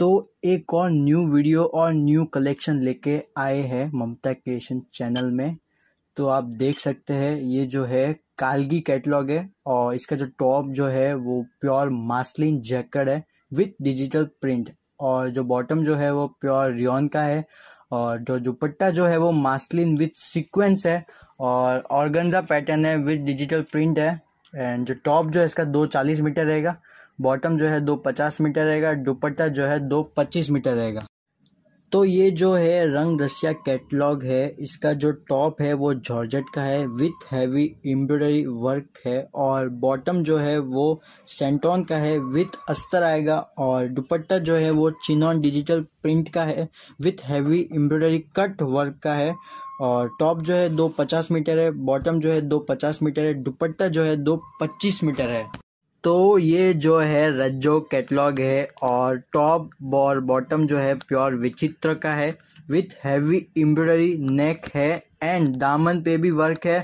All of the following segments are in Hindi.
तो एक और न्यू वीडियो और न्यू कलेक्शन लेके आए हैं ममता क्रिएशन चैनल में तो आप देख सकते हैं ये जो है कालगी कैटलॉग है और इसका जो टॉप जो है वो प्योर मास्लिन जैकेट है विथ डिजिटल प्रिंट और जो बॉटम जो है वो प्योर रियोन का है और जो दुपट्टा जो है वो मास्लिन विथ सीक्वेंस है और ऑर्गेंजा पैटर्न है विथ डिजिटल प्रिंट है एंड जो टॉप जो है इसका दो चालीस मीटर रहेगा बॉटम जो है दो पचास मीटर रहेगा दुपट्टा जो है दो पच्चीस मीटर रहेगा तो ये जो है रंग रसिया कैटलॉग है इसका जो टॉप है वो जॉर्जेट का है विथ हैवी एम्ब्रॉयडरी वर्क है और बॉटम जो है वो सेंटोन का है विथ अस्तर आएगा और दुपट्टा जो है वो चिनॉन डिजिटल प्रिंट का है with heavy embroidery cut work का है और टॉप जो है दो पचास मीटर है बॉटम जो है दो पचास मीटर है दुपट्टा जो है दो पच्चीस मीटर है तो ये जो है रज्जो कैटलॉग है और टॉप और बॉटम जो है प्योर विचित्र का है विथ हैवी एम्ब्रॉयडरी नेक है एंड दामन पे भी वर्क है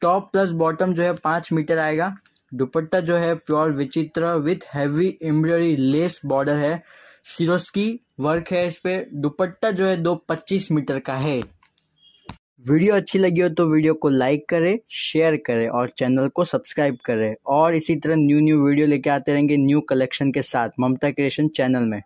टॉप प्लस बॉटम जो है पाँच मीटर आएगा दुपट्टा जो है प्योर विचित्र with heavy embroidery lace border है सिरोस्की वर्क है इस पर दुपट्टा जो है दो पच्चीस मीटर का है वीडियो अच्छी लगी हो तो वीडियो को लाइक करें शेयर करें और चैनल को सब्सक्राइब करें और इसी तरह न्यू न्यू वीडियो लेके आते रहेंगे न्यू कलेक्शन के साथ ममता क्रिएशन चैनल में